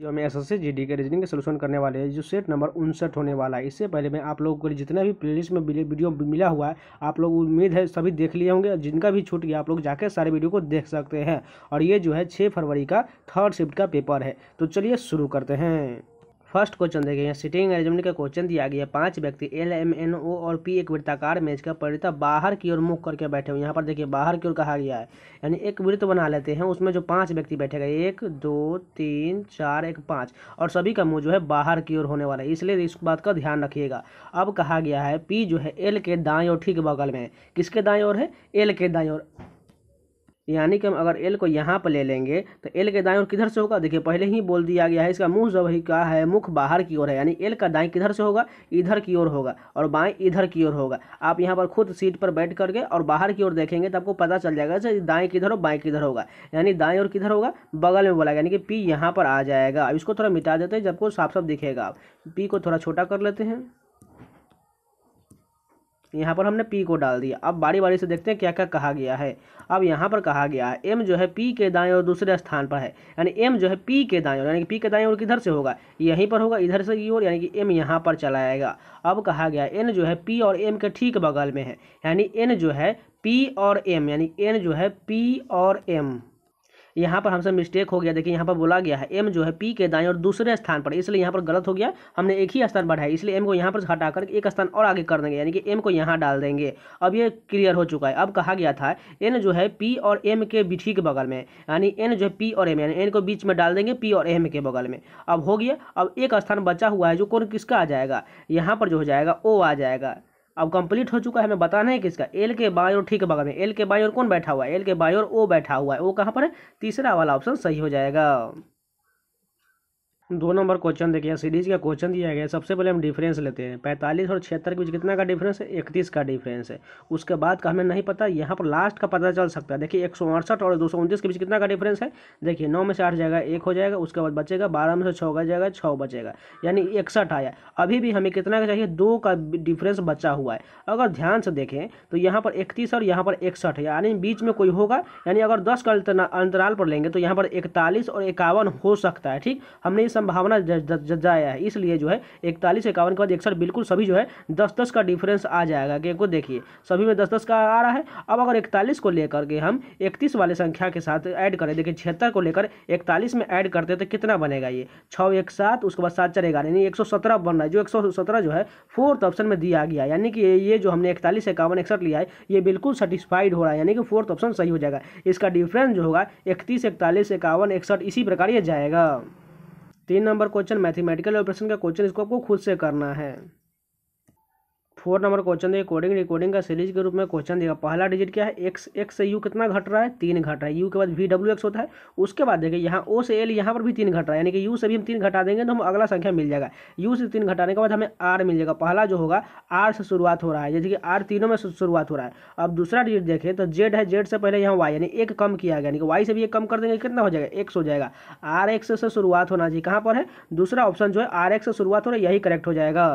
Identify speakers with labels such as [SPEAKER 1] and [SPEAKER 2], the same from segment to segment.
[SPEAKER 1] जो हमें S S C G D के रीजनिंग के सोल्यूशन करने वाले हैं जो सेट नंबर उनसठ होने वाला है इससे पहले मैं आप लोगों को जितना भी प्लेलिस्ट में वीडियो मिला हुआ है आप लोग उम्मीद है सभी देख लिए होंगे जिनका भी छूट गया आप लोग जाकर सारे वीडियो को देख सकते हैं और ये जो है छः फरवरी का थर्ड शिफ्ट का पेपर है तो चलिए शुरू करते हैं फर्स्ट क्वेश्चन देखें यहाँ सिटिंग अरेंजमेंट का क्वेश्चन दिया गया है पांच व्यक्ति एल एम एन ओ और पी एक वृत्ताकार मेज का परिता बाहर की ओर मुख करके बैठे हुए यहाँ पर देखिए बाहर की ओर कहा गया है यानी एक वृत्त बना लेते हैं उसमें जो पांच व्यक्ति बैठेगा एक दो तीन चार एक पाँच और सभी का मुँह जो है बाहर की ओर होने वाला है इसलिए इस बात का ध्यान रखिएगा अब कहा गया है पी जो है एल के दाएँ और ठीक बगल में किसके दाएँ और है एल के दाएँ और यानी कि हम अगर एल को यहाँ पर ले लेंगे तो एल के दाएं और किधर से होगा देखिए पहले ही बोल दिया गया है इसका मुंह जब ही का है मुख बाहर की ओर है यानी एल का दाएं किधर से होगा इधर की ओर होगा और बाएं इधर की ओर होगा आप यहाँ पर खुद सीट पर बैठ करके और बाहर की ओर देखेंगे तो आपको पता चल जाएगा जैसे दाएँ किधर हो बाएँ किधर होगा यानी दाएँ और किधर होगा बगल में बोला यानी कि पी यहाँ पर आ जाएगा अब इसको थोड़ा मिटा देते हैं जब को साफ साफ दिखेगा आप पी को थोड़ा छोटा कर लेते हैं यहाँ पर हमने पी को डाल दिया अब बारी बारी से देखते हैं क्या क्या कहा गया है अब यहाँ पर कहा गया है एम जो है पी के दाएँ और दूसरे स्थान पर है यानी एम जो है पी के दाएँ और यानी कि पी के दाएँ और किधर से होगा यहीं पर होगा इधर से की ओर यानी कि एम यहाँ पर चला आएगा अब कहा गया एन जो है पी और एम के ठीक बगल में है यानी एन जो है पी और एम यानी एन जो है पी और एम यहाँ पर हमसे मिस्टेक हो गया देखिए यहाँ पर बोला गया है एम जो है पी के दाएं और दूसरे स्थान पर इसलिए यहाँ पर गलत हो गया हमने एक ही स्थान बढ़ाया इसलिए एम को यहाँ पर हटा कर एक स्थान और आगे कर देंगे यानी कि एम को यहाँ डाल देंगे अब ये क्लियर हो चुका है अब कहा गया था एन जो है पी और एम के ठीक बगल में यानी एन जो है पी और एम यानी एन को बीच में डाल देंगे पी और एम के बगल में अब हो गया अब एक स्थान बचा हुआ है जो कौन किसका आ जाएगा यहाँ पर जो हो जाएगा ओ आ जाएगा अब कंप्लीट हो चुका है हमें बताना है किसका एल के बाई और ठीक बगल में एल के बाई और कौन बैठा हुआ है एल के बाई और ओ बैठा हुआ है ओ कहाँ पर है तीसरा वाला ऑप्शन सही हो जाएगा दो नंबर क्वेश्चन देखिए सीरीज का क्वेश्चन दिया गया है सबसे पहले हम डिफरेंस लेते हैं पैंतालीस और छिहत्तर के बीच कितना का डिफरेंस है इकतीस का डिफरेंस है उसके बाद का हमें नहीं पता यहाँ पर लास्ट का पता चल सकता है देखिए एक और दो के बीच कितना का डिफरेंस है देखिए नौ में से आठ जाएगा एक हो जाएगा उसके बाद बचेगा बारह में से छः का जाएगा छः बचेगा यानी इकसठ आया अभी भी हमें कितना का चाहिए दो का डिफरेंस बचा हुआ है अगर ध्यान से देखें तो यहाँ पर इकतीस और यहाँ पर इकसठ यानी बीच में कोई होगा यानी अगर दस का अंतराल पर लेंगे तो यहाँ पर इकतालीस और इक्यावन हो सकता है ठीक हमने इस संभावना जाया है इसलिए जो है इकतालीस इक्यावन के बाद इकसठ बिल्कुल सभी जो है दस दस का डिफरेंस आ जाएगा कि को देखिए सभी में दस दस का आ रहा है अब अगर इकतालीस को लेकर के हम इकतीस वाले संख्या के साथ ऐड करें देखिए छिहत्तर को लेकर इकतालीस में ऐड करते तो कितना बनेगा ये छः एक सात उसके बाद सात चार ग्यारह यानी एक सौ सत्रह बन रहा है जो एक सौ सत्रह जो है फोर्थ ऑप्शन में दिया गया यानी कि ये जो हमने इकतालीस इक्यावन इकसठ लिया है ये बिल्कुल सेटिस्फाइड हो रहा है यानी कि फोर्थ ऑप्शन सही हो जाएगा इसका डिफरेंस जो होगा इकतीस इकतालीस इक्यावन इकसठ इसी प्रकार ये जाएगा तीन नंबर क्वेश्चन मैथमेटिकल ऑपरेशन का क्वेश्चन इसको आपको खुद से करना है फोर नंबर क्वेश्चन देखिए कोडिंग रिकॉर्डिंग का सीरीज के रूप में क्वेश्चन देगा पहला डिजिट क्या है एक्स एक्स से यू कितना घट रहा है तीन घट रहा है यू के बाद वी डब्ल्यू एक्स होता है उसके बाद देखिए यहाँ ओ से एल यहाँ पर भी तीन घट रहा है यानी कि यू से भी हम तीन घटा देंगे तो हम अगला संख्या मिल जाएगा यू से तीन घटाने के बाद हमें आर मिल जाएगा पहला जो होगा आर से शुरुआत हो रहा है जैसे कि आर तीनों में शुरुआत हो रहा है अब दूसरा डिजिट देखें तो जेड है जेड से पहले यहाँ वाई यानी एक कम किया गया यानी कि वाई से भी एक कम कर देंगे कितना हो जाएगा एक्स हो जाएगा आर एक्स से शुरुआत होना चाहिए कहाँ पर है दूसरा ऑप्शन जो है आर एक्स से शुरुआत हो रहा है यही करेक्ट हो जाएगा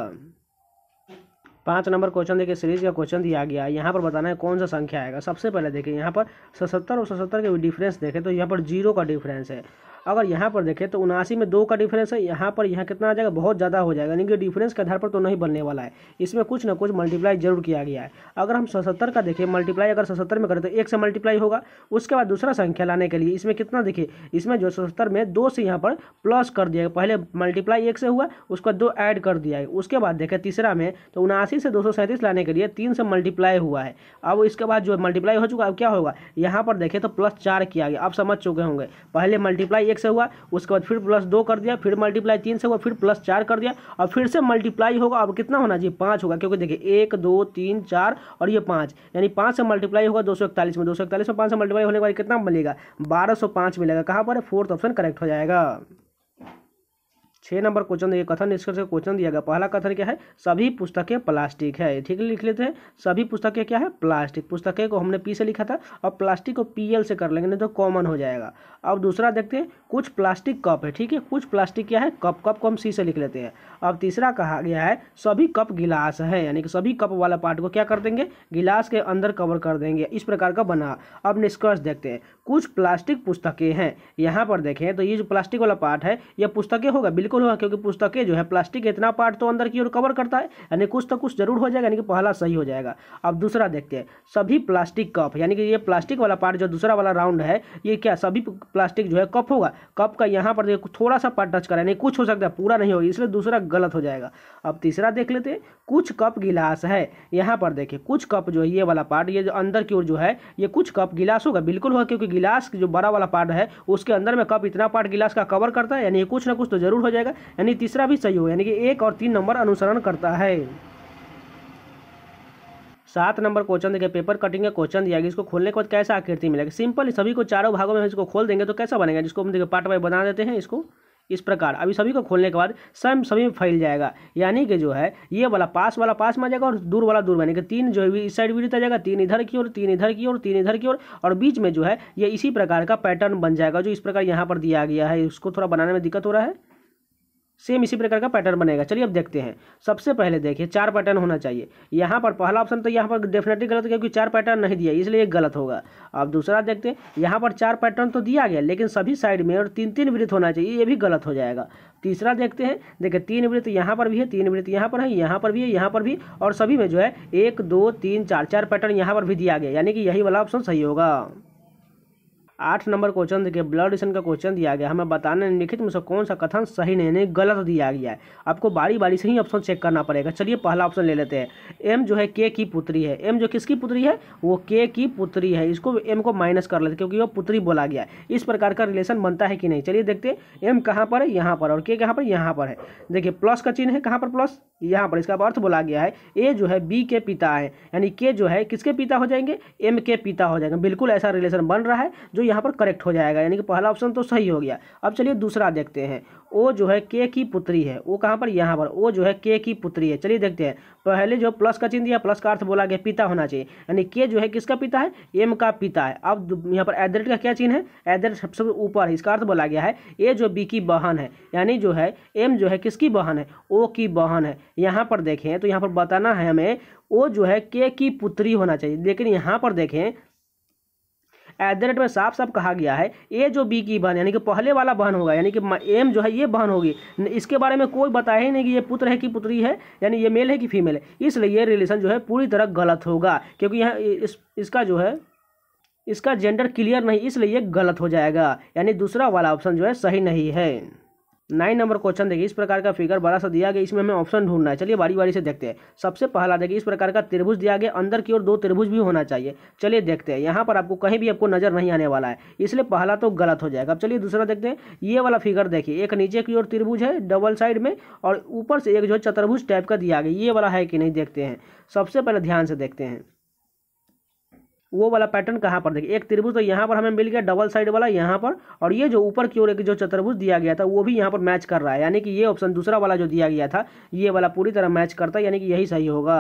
[SPEAKER 1] पाँच नंबर क्वेश्चन देखिए सीरीज का क्वेश्चन दिया गया है यहाँ पर बताना है कौन सा संख्या आएगा सबसे पहले देखिए यहाँ पर सतर और सतर के डिफरेंस देखें तो यहाँ पर जीरो का डिफरेंस है अगर यहाँ पर देखें तो उनासी में दो का डिफरेंस है यहाँ पर यहाँ कितना आ जाएगा बहुत ज़्यादा हो जाएगा यानी कि डिफरेंस के आधार पर तो नहीं बनने वाला है इसमें कुछ ना कुछ मल्टीप्लाई जरूर किया गया है अगर हम सतर का देखें मल्टीप्लाई अगर सतर में करें तो एक से मल्टीप्लाई होगा उसके बाद दूसरा संख्या लाने के लिए इसमें कितना देखिए इसमें जो सतर में दो से यहाँ पर प्लस कर दिया पहले मल्टीप्लाई एक से हुआ उसका दो ऐड कर दिया है उसके बाद देखें तीसरा में तो उनासी से दो लाने के लिए तीन से मल्टीप्लाई हुआ है अब इसके बाद जो मल्टीप्लाई हो चुका अब क्या होगा यहाँ पर देखें तो प्लस चार किया गया आप समझ चुके होंगे पहले मल्टीप्लाई एक से हुआ उसके बाद फिर प्लस दो कर दिया फिर मल्टीप्लाई तीन से हुआ फिर प्लस चार कर दिया और फिर से मल्टीप्लाई होगा अब कितना होना चाहिए पाँच होगा क्योंकि देखिए एक दो तीन चार और ये पाँच यानी पाँच से मल्टीप्लाई होगा दो में दो में पाँच से मल्टीप्लाई होने के बाद कितना मिलेगा बारह मिलेगा कहाँ पर फोर्थ ऑप्शन करेक्ट हो जाएगा छः नंबर क्वेश्चन देखिए कथन निष्कर्ष का क्वेश्चन दिया गया पहला कथन क्या है सभी पुस्तकें प्लास्टिक है ठीक लिख लेते हैं सभी पुस्तकें क्या है प्लास्टिक पुस्तकें को हमने पी से लिखा था और प्लास्टिक को पी एल से कर लेंगे नहीं तो कॉमन हो जाएगा अब दूसरा देखते हैं कुछ प्लास्टिक कप है ठीक है कुछ प्लास्टिक क्या है कप कप को हम सी से लिख लेते हैं अब तीसरा कहा गया है सभी कप गिलास है यानी कि सभी कप वाला पार्ट को क्या कर देंगे गिलास के अंदर कवर कर देंगे इस प्रकार का बना अब निष्कर्ष देखते हैं कुछ प्लास्टिक पुस्तकें हैं यहाँ पर देखें तो ये जो प्लास्टिक वाला पार्ट है यह पुस्तकें होगा बिल्कुल बिल्कुल होगा क्योंकि पुस्तकें जो है प्लास्टिक इतना पार्ट तो अंदर की ओर कवर करता है यानी कुछ तो कुछ जरूर हो जाएगा यानी कि पहला सही हो जाएगा अब दूसरा देखते हैं सभी प्लास्टिक कप यानी कि ये प्लास्टिक वाला पार्ट जो दूसरा वाला राउंड है ये क्या सभी प्लास्टिक जो है कप होगा कप का यहाँ पर देखो थोड़ा सा पार्ट टच करा यानी कुछ हो सकता है पूरा नहीं होगा इसलिए दूसरा गलत हो जाएगा अब तीसरा देख लेते हैं कुछ कप गिलास है यहाँ पर देखिए कुछ कप जो है ये वाला पार्ट ये जो अंदर की ओर जो है ये कुछ कप गिलास होगा बिल्कुल होगा क्योंकि गिलास जो बड़ा वाला पार्ट है उसके अंदर में कप इतना पार्ट गिलास का कवर करता है यानी कुछ ना कुछ तो जरूर हो जाएगा जाएगा यानी तीसरा भी सही होगा यानी कि एक और तीन नंबर अनुसरण करता है सात नंबर क्वेश्चन देखिए पेपर कटिंग का क्वेश्चन दिया गया इसको खोलने के बाद कैसा आकृति मिलेगा सिंपल सभी को चारों भागों में इसको खोल देंगे तो कैसा बनेगा जिसको हम देखिए पार्ट बाई बना देते हैं इसको इस प्रकार अभी सभी को खोलने के बाद सब सभी में फैल जाएगा यानी कि जो है ये वाला पास वाला पास में आ जाएगा और दूर वाला दूर में यानी कि तीन जो है इस साइड भी आ जाएगा तीन इधर की ओर तीन इधर की ओर तीन इधर की ओर और बीच में जो है ये इसी प्रकार का पैटर्न बन जाएगा जो इस प्रकार यहाँ पर दिया गया है उसको थोड़ा बनाने में दिक्कत हो रहा है सेम इसी प्रकार का पैटर्न बनेगा चलिए अब देखते हैं सबसे पहले देखिए चार पैटर्न होना चाहिए यहाँ पर पहला ऑप्शन तो यहाँ पर डेफिनेटली गलत है क्योंकि चार पैटर्न नहीं दिया इसलिए गलत होगा अब दूसरा देखते हैं यहाँ पर चार पैटर्न तो दिया गया लेकिन सभी साइड में और तीन तीन वृत्त होना चाहिए ये भी गलत हो जाएगा तीसरा देखते हैं देखिए तीन वृत्त यहाँ पर भी है तीन वृत्त यहाँ पर है यहाँ पर भी है यहाँ पर भी और सभी में जो है एक दो तीन चार चार पैटर्न यहाँ पर भी दिया गया यानी कि यही वाला ऑप्शन सही होगा आठ नंबर क्वेश्चन देखिए ब्लड रिलेशन का क्वेश्चन दिया गया हमें बताने निखित में से कौन सा कथन सही नहीं नहीं गलत दिया गया है आपको बारी बारी से ही ऑप्शन चेक करना पड़ेगा चलिए पहला ऑप्शन ले लेते हैं एम जो है के की पुत्री है एम जो किसकी पुत्री है वो के की पुत्री है इसको एम को माइनस कर लेते हैं क्योंकि वो पुत्री बोला गया है इस प्रकार का रिलेशन बनता है कि नहीं चलिए देखते हैं एम कहाँ पर है यहाँ पर और के कहाँ पर यहाँ पर है देखिए प्लस का चिन्ह है कहाँ पर प्लस यहाँ पर इसका अर्थ बोला गया है ए जो है बी के पिता है यानी के जो है किसके पिता हो जाएंगे एम के पिता हो जाएंगे बिल्कुल ऐसा रिलेशन बन रहा है जो यहाँ पर करेक्ट हो जाएगा यानी कि पहला ऑप्शन तो सही हो गया अब चलिए दूसरा देखते हैं ओ जो है के की पुत्री है वो कहाँ पर यहाँ पर ओ जो है के की पुत्री है चलिए देखते हैं पहले जो प्लस का चिन्ह दिया प्लस का अर्थ बोला गया पिता होना चाहिए यानी के जो है किसका पिता है एम का पिता है अब यहाँ पर एदरेट का क्या चिन्ह है एदरेट सबसे ऊपर इसका अर्थ बोला गया है ए जो बी की बहन है यानी जो है एम जो है किसकी बहन है ओ की बहन है यहाँ पर देखें तो यहाँ पर बताना है हमें ओ जो है के की पुत्री होना चाहिए लेकिन यहाँ पर देखें एट द रेट में साफ साफ कहा गया है ए जो बी की बहन यानी कि पहले वाला बहन होगा यानी कि एम जो है ये बहन होगी इसके बारे में कोई बताया ही नहीं कि ये पुत्र है कि पुत्री है यानी ये मेल है कि फीमेल है इसलिए ये रिलेशन जो है पूरी तरह गलत होगा क्योंकि यहाँ इस, इसका जो है इसका जेंडर क्लियर नहीं इसलिए ये गलत हो जाएगा यानी दूसरा वाला ऑप्शन जो है सही नहीं है नाइन नंबर क्वेश्चन देखिए इस प्रकार का फिगर बड़ा सा दिया गया इसमें हमें ऑप्शन ढूंढना है चलिए बारी बारी से देखते हैं सबसे पहला देखिए इस प्रकार का त्रिभुज दिया गया अंदर की ओर दो त्रिभुज भी होना चाहिए चलिए देखते हैं यहाँ पर आपको कहीं भी आपको नजर नहीं आने वाला है इसलिए पहला तो गलत हो जाएगा अब चलिए दूसरा देखते हैं ये वाला फिगर देखिए एक नीचे की ओर त्रिभुज है डबल साइड में और ऊपर से एक जो चतुर्भुज टाइप का दिया गया ये वाला है कि नहीं देखते हैं सबसे पहले ध्यान से देखते हैं वो वाला पैटर्न कहाँ पर देखिए एक त्रिभुज तो यहाँ पर हमें मिल गया डबल साइड वाला यहाँ पर और ये जो ऊपर की ओर एक जो चतुर्भुज दिया गया था वो भी यहाँ पर मैच कर रहा है यानी कि ये ऑप्शन दूसरा वाला जो दिया गया था ये वाला पूरी तरह मैच करता है यानी कि यही सही होगा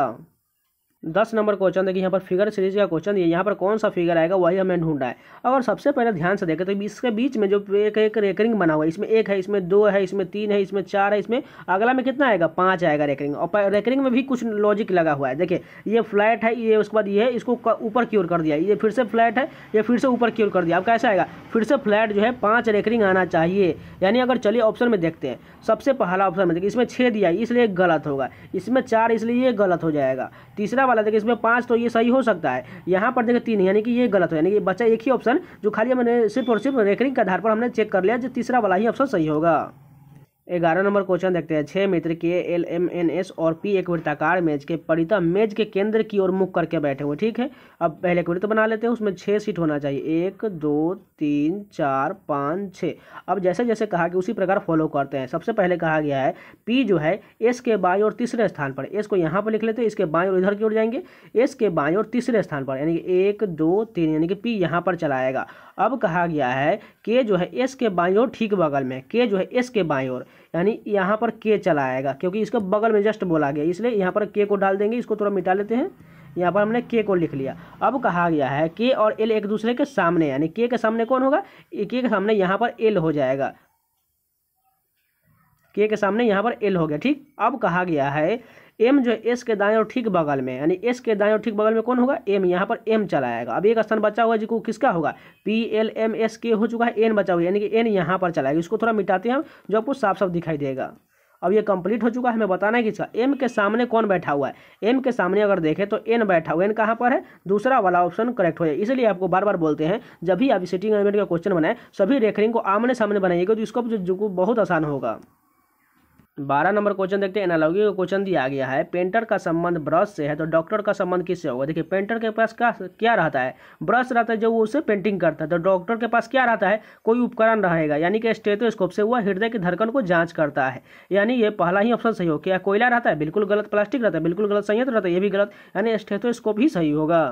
[SPEAKER 1] दस नंबर क्वेश्चन देखिए यहाँ पर फिगर सीरीज का क्वेश्चन है यहाँ पर कौन सा फिगर आएगा वही हमें ढूंढा है अगर सबसे पहले ध्यान से देखें तो इसके बीच में जो एक एक रेकरिंग बना हुआ है इसमें एक है इसमें दो है इसमें तीन है इसमें चार है इसमें अगला में कितना आएगा पाँच आएगा रेकरिंग और रेकरिंग में भी कुछ लॉजिक लगा हुआ है देखिए ये फ्लैट है ये उसके बाद ये है इसको ऊपर क्योर कर दिया ये फिर से फ्लैट है ये फिर से ऊपर क्योर कर दिया अब कैसे आएगा फिर से फ्लैट जो है पाँच रेकरिंग आना चाहिए यानी अगर चलिए ऑप्शन में देखते हैं सबसे पहला ऑप्शन में देखिए इसमें छः दिया इसलिए गलत होगा इसमें चार इसलिए ये गलत हो जाएगा तीसरा वाला देखिए इसमें पाँच तो ये सही हो सकता है यहाँ पर देखिए तीन यानी कि ये गलत है यानी कि बच्चा एक ही ऑप्शन जो खाली हमने सिर्फ और सिर्फ रेकरिंग के आधार पर हमने चेक कर लिया जो तीसरा वाला ही ऑप्शन सही होगा ग्यारह नंबर क्वेश्चन देखते हैं छः मित्र K L M N S और पी एक वृत्ताकार मेज के परिता मेज के केंद्र की ओर मुख करके बैठे हुए ठीक है अब पहले एक वृत्त बना लेते हैं उसमें छः सीट होना चाहिए एक दो तीन चार पाँच छः अब जैसे जैसे कहा कि उसी प्रकार फॉलो करते हैं सबसे पहले कहा गया है पी जो है एस के बाई और तीसरे स्थान पर एस को यहाँ पर लिख लेते हैं इसके बाई और इधर की ओर जाएंगे एस के बाई और तीसरे स्थान पर यानी कि एक दो तीन यानी कि पी यहाँ पर चलाएगा अब कहा गया है के जो है एस के बाई और ठीक बगल में के जो है एस के बाई और यानी यहाँ पर के चला आएगा क्योंकि इसको बगल में जस्ट बोला गया इसलिए यहाँ पर के को डाल देंगे इसको थोड़ा मिटा लेते हैं यहाँ पर हमने के को लिख लिया अब कहा गया है के और एल एक दूसरे के सामने यानी के के सामने कौन होगा के के सामने यहाँ पर एल हो जाएगा के के सामने यहाँ पर एल हो गया ठीक अब कहा गया है एम जो है एस के दाएं और ठीक बगल में यानी एस के दाएं और ठीक बगल में कौन होगा एम यहाँ पर एम चला आएगा अब एक स्थान बचा हुआ है जिसको किसका होगा पी एल एम एस के हो चुका है एन बचा हुआ है यानी कि एन यहाँ पर चलाएगा इसको थोड़ा मिटाते हैं जो आपको साफ साफ दिखाई देगा अब ये कंप्लीट हो चुका है हमें बताना है कि इसका एम के सामने कौन बैठा हुआ है एम के सामने अगर देखें तो एन बैठा हुआ है एन कहाँ पर है दूसरा वाला ऑप्शन करेक्ट हो जाए इसलिए आपको बार बार बोलते हैं जब भी आप सिटिंग अरेंजमेंट का क्वेश्चन बनाएं सभी रेखरिंग को आमने सामने बनाइएगा तो इसको जो बहुत आसान होगा बारह नंबर क्वेश्चन देखते हैं एनालॉगी का क्वेश्चन दिया गया है पेंटर का संबंध ब्रश से है तो डॉक्टर का संबंध किससे होगा देखिए पेंटर के पास क्या क्या रहता है ब्रश रहता है जो वो उसे पेंटिंग करता है तो डॉक्टर के पास क्या रहता है कोई उपकरण रहेगा यानी कि स्टेथोस्कोप से वह हृदय की धड़कन को जाँच करता है यानी ये पहला ही ऑप्शन सही हो क्या कोयला रहता है बिल्कुल गलत प्लास्टिक रहता है बिल्कुल गलत संयंत्र रहता है ये भी गलत यानी स्टेथोस्कोप ही सही होगा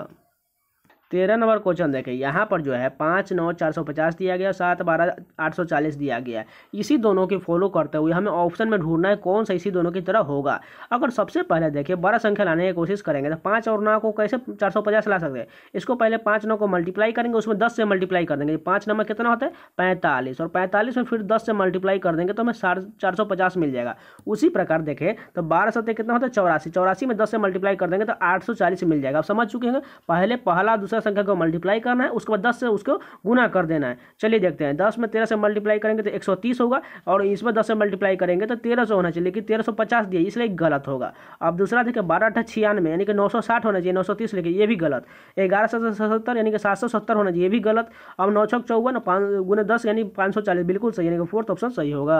[SPEAKER 1] तेरह नंबर क्वेश्चन देखें यहाँ पर जो है पाँच नौ चार सौ पचास दिया गया सात बारह आठ सौ चालीस दिया गया है इसी दोनों की फॉलो करते हुए हमें ऑप्शन में ढूंढना है कौन सा इसी दोनों की तरह होगा अगर सबसे पहले देखिए बड़ा संख्या लाने की कोशिश करेंगे तो पाँच और नौ को कैसे चार सौ पचास ला सकते हैं इसको पहले पाँच नौ को मल्टीप्लाई करेंगे उसमें दस से मल्टीप्लाई कर देंगे पाँच नंबर कितना होता है पैंतालीस और पैंतालीस में फिर दस से मल्टीप्लाई कर देंगे तो हमें चार सौ पचास मिल जाएगा उसी प्रकार देखें तो बारह सौ कितना होता है चौरासी चौरासी में दस से मल्टीप्लाई कर देंगे तो आठ सौ चालीस मिल जाएगा आप समझ चुके हैं पहले पहला दूसरा संख्या को मल्टीप्लाई करना है उसके बाद दस से उसको गुना कर देना है चलिए देखते हैं दस में तेरह से मल्टीप्लाई करेंगे तो एक होगा और इसमें दस से मल्टीप्लाई करेंगे तो तेरह होना चाहिए लेकिन तेरह दिए इसलिए गलत होगा अब दूसरा देखिए बारह अठा छियानवे यानी कि नौ होना चाहिए नौ लेकिन ये भी गलत ग्यारह सौ सत्तर यानी कि सात सौ सत्तर होना चाहिए ये भी गलत अब नौ छः चौवन पाँच गुना दस यानी पाँच सौ चालीस बिल्कुल सही यानी कि फोर्थ ऑप्शन सही होगा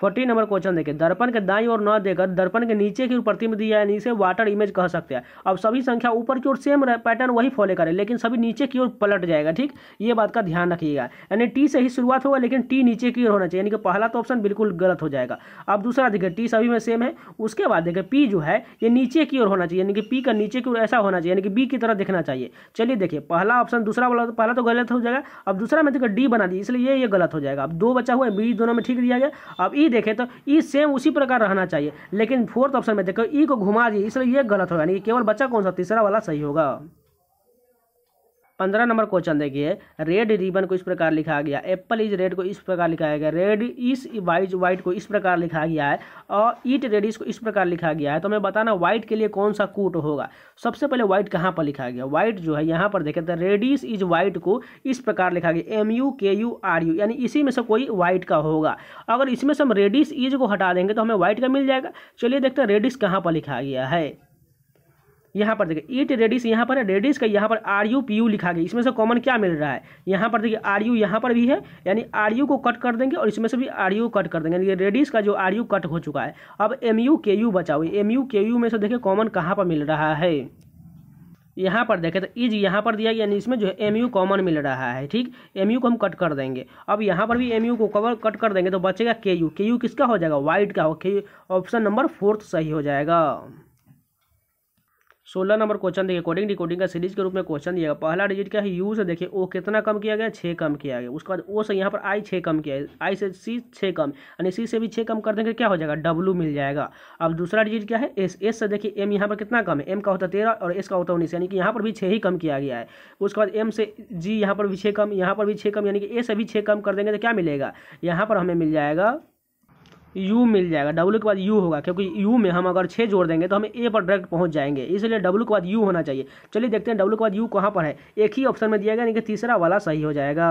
[SPEAKER 1] फोर्टीन नंबर क्वेश्चन देखिए दर्पण के दाई और न देकर दर्पण के नीचे की दिया है इसे वाटर इमेज कह सकते हैं अब सभी संख्या ऊपर की ओर सेम पैटर्न वही फॉलो करें लेकिन सभी नीचे की ओर पलट जाएगा ठीक ये बात का ध्यान रखिएगा यानी टी से ही शुरुआत होगा लेकिन टी नीचे की ओर होना चाहिए यानी कि पहला तो ऑप्शन बिल्कुल गलत हो जाएगा अब दूसरा देखिए टी सभी में सेम है उसके बाद देखिए पी जो है ये नीचे की ओर होना चाहिए यानी कि पी का नीचे की ओर ऐसा होना चाहिए यानी कि बी की तरह देखना चाहिए चलिए देखिए पहला ऑप्शन दूसरा वाला पहला तो गलत हो जाएगा अब दूसरा में देखिए डी बना दी इसलिए ये गलत हो जाएगा अब दो बचा हुआ है बी दोनों में ठीक दिया गया अब ई e ई देखें तो ई सेम उसी प्रकार रहना चाहिए लेकिन फोर्थ ऑप्शन में देखो ई को घुमा दिए इसलिए ये गलत होगा यानी केवल बच्चा कौन सा तीसरा वाला सही होगा पंद्रह नंबर क्वेश्चन देखिए रेड रिबन को इस प्रकार लिखा गया एप्पल इज रेड को इस प्रकार लिखा गया रेड इस वाइज व्हाइट को इस प्रकार लिखा गया है और ईट रेडिस को इस प्रकार लिखा गया है तो हमें बताना व्हाइट के लिए कौन सा कूट होगा सबसे पहले व्हाइट कहाँ पर लिखा गया व्हाइट जो है यहाँ पर देखें तो रेडिस इज वाइट को इस प्रकार लिखा गया M U K U R U यानी इसी में से कोई व्हाइट का होगा अगर इसमें से हम रेडिस इज को हटा देंगे तो हमें व्हाइट का मिल जाएगा चलिए देखते हैं रेडिस कहाँ पर लिखा गया है यहाँ पर देखिए ईट रेडिस यहाँ पर है रेडिस का यहाँ पर आर यू पी यू लिखा गया इसमें से कॉमन क्या मिल रहा है यहाँ पर देखिए आर यू यहाँ पर भी है यानी आर यू को कट कर देंगे और इसमें से भी आर यू कट कर देंगे यानी रेडिस का जो आर यू कट हो चुका है अब एम यू के यू बचा हुई एम यू के यू में से देखिए कॉमन कहाँ पर मिल रहा है यहाँ पर देखें तो इज यहाँ पर दिया गया यानी इसमें जो है एम यू कॉमन मिल रहा है ठीक एम यू को हम कट कर देंगे अब यहाँ पर भी एम यू को कवर कट कर देंगे तो बचेगा के यू के यू किसका हो जाएगा वाइट का हो के ऑप्शन नंबर फोर्थ सही हो जाएगा सोलह नंबर क्वेश्चन देखिए कोडिंग डिकोडिंग का सीरीज के रूप में क्वेश्चन दिया पहला डिजिट क्या है यू से देखिए ओ कितना कम किया गया छः कम किया गया उसके बाद ओ से यहाँ पर आई छः कम किया गया आई से सी छः कम यानी सी से भी छः कम कर देंगे क्या हो जाएगा डब्लू मिल जाएगा अब दूसरा डिजिट क्या है एस एस से देखिए एम यहाँ पर कितना कम है एम का होता है तेरह और एस का होता है उन्नीस यानी कि यहाँ पर भी छः ही कम किया गया है उसके बाद एम से जी यहाँ पर भी छः कम यहाँ पर भी छः कम यानी कि ए से भी छः कम कर देंगे तो क्या मिलेगा यहाँ पर हमें मिल जाएगा यू मिल जाएगा डब्ल्यू के बाद यू होगा क्योंकि यू में हम अगर छः जोड़ देंगे तो हमें ए पर डायरेक्ट पहुंच जाएंगे इसलिए डब्ल्यू के बाद यू होना चाहिए चलिए देखते हैं डब्ल्यू के बाद यू कहाँ पर है एक ही ऑप्शन में दिया गया यानी कि तीसरा वाला सही हो जाएगा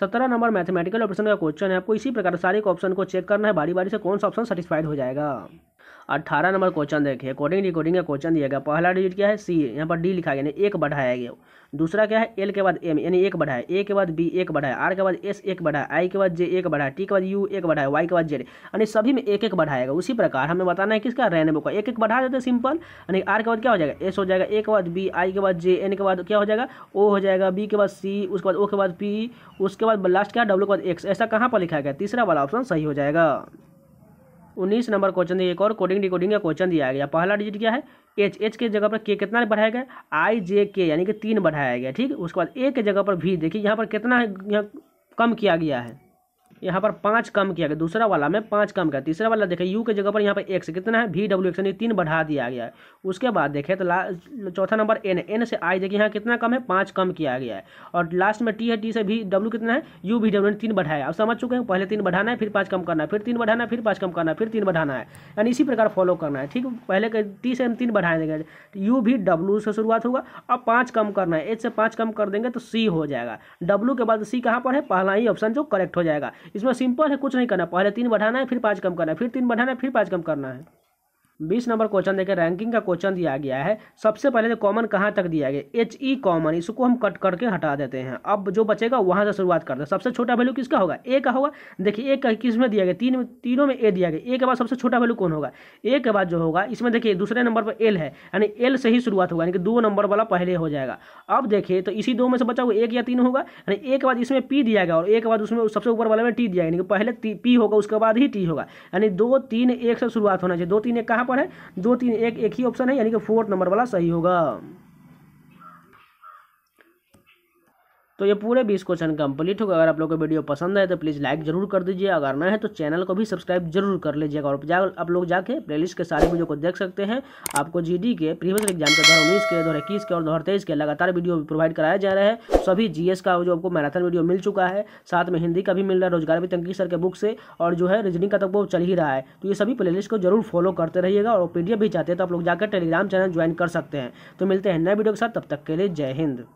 [SPEAKER 1] सत्रह नंबर मैथमेटिकल ऑप्शन का क्वेश्चन है आपको इसी प्रकार सारे ऑप्शन को चेक करना है बारी बारी से कौन सा ऑप्शन सेटिस्फाइड हो जाएगा अट्ठारह नंबर क्वेश्चन देखिए अकॉर्डिंग रिकॉर्डिंग का क्वेश्चन दिया गया पहला डिजिट क्या है सी यहाँ पर डी लिखा गया यानी एक बढ़ाया गया दूसरा क्या है एल के बाद एम यानी एक बढ़ाया ए के बाद बी एक बढ़ाया आर के बाद एस एक बढ़ाया आई के बाद जे एक बढ़ाया टी के बाद यू एक बढ़ाया वाई के बाद जेड यानी सभी में एक एक बढ़ाएगा उसी प्रकार हमें बताना है किसका रैनबो का एक एक बढ़ा देते हैं सिंपल यानी आर के बाद क्या हो जाएगा एस हो जाएगा ए के बाद बी आई के बाद जे एन के बाद क्या हो जाएगा ओ हो जाएगा बी के बाद सी उसके बाद ओ के बाद पी उसके बाद लास्ट क्या डब्ल्यू के बाद एक्स ऐसा कहाँ पर लिखा गया तीसरा वाला ऑप्शन सही हो जाएगा उन्नीस नंबर क्वेश्चन एक और कोडिंग डिकोडिंग का क्वेश्चन दिया गया पहला डिजिट क्या है एच एच के जगह पर के कितना बढ़ाया गया आई जे के यानी कि तीन बढ़ाया गया ठीक उसके बाद ए के जगह पर भी देखिए यहाँ पर कितना यहाँ कम किया गया है यहाँ पर पाँच कम किया गया दूसरा वाला में पाँच कम किया तीसरा वाला देखें यू के जगह पर यहाँ पर एक्स कितना है वी डब्ल्यू एक्स यानी तीन बढ़ा दिया गया है उसके बाद देखें तो चौथा नंबर एन एन से आई देखिए यहाँ कितना कम है पाँच कम किया गया है और लास्ट में टी है टी से भी डब्ल्यू कितना है यू भी डब्ल्यू तीन बढ़ाया अब समझ चुके हैं पहले तीन बढ़ाना है फिर पाँच कम करना है फिर तीन बढ़ाना है फिर पाँच कम करना है फिर तीन बढ़ाना है यानी इसी प्रकार फॉलो करना है ठीक पहले के टी से हम तीन बढ़ाए देंगे यू भी डब्ल्यू से शुरुआत होगा अब पाँच कम करना है एच से पाँच कम कर देंगे तो सी हो जाएगा डब्ल्यू के बाद सी कहाँ पर है पहला ही ऑप्शन जो करेक्ट हो जाएगा इसमें सिंपल है कुछ नहीं करना पहले तीन बढ़ाना है फिर पाँच कम करना है फिर तीन बढ़ाना है फिर पाँच कम करना है बीस नंबर क्वेश्चन देखिए रैंकिंग का क्वेश्चन दिया गया है सबसे पहले जो तो कॉमन कहाँ तक दिया गया एच ई कॉमन इसको हम कट करके हटा देते हैं अब जो बचेगा वहाँ से शुरुआत करते हैं सबसे छोटा वैल्यू किसका होगा ए का होगा देखिए एक का किस में दिया गया तीन तीनों में ए दिया गया ए के बाद सबसे छोटा वैल्यू कौन होगा ए के बाद जो होगा इसमें देखिए दूसरे नंबर पर एल है यानी एल से ही शुरुआत होगा यानी कि दो नंबर वाला पहले हो जाएगा अब देखिए तो इसी दो में से बचा हुआ एक या तीन होगा यानी एक के बाद इसमें पी दिया गया और एक बाद उसमें सबसे ऊपर वाले में टी दिया यानी कि पहले पी होगा उसके बाद ही टी होगा यानी दो तीन एक से शुरुआत होना चाहिए दो तीन एक कहाँ पर है दो तीन एक एक ही ऑप्शन है यानी कि फोर्थ नंबर वाला सही होगा तो ये पूरे बीस क्वेश्चन कंप्लीट होगा अगर आप लोग को वीडियो पसंद आए तो प्लीज़ लाइक जरूर कर दीजिए अगर ना है तो चैनल को भी सब्सक्राइब जरूर कर लीजिएगा और जा आप लोग जाके प्लेलिस्ट के सारे वीडियो को देख सकते हैं आपको जी के प्रीवियस एग्जाम के दो हज़ार उन्नीस के दो हज़ार इक्कीस के और दो हज़ार तेईस के लगातार वीडियो प्रोवाइड कराया जा रहा है सभी एस का जो आपको मैराथन वीडियो मिल चुका है साथ में हिंदी का भी मिल रहा है रोजगार भी तंकी सर के बुक से और जो है रीजनिंग का तक वो चल ही रहा है तो ये सभी प्लेलिस्ट को जरूर फॉलो करते रहिएगा और पी भी चाहते हैं तो आप लोग जाकर टेलीग्राम चैनल ज्वाइन कर सकते हैं तो मिलते हैं नए वीडियो के साथ तब तक के लिए जय हिंद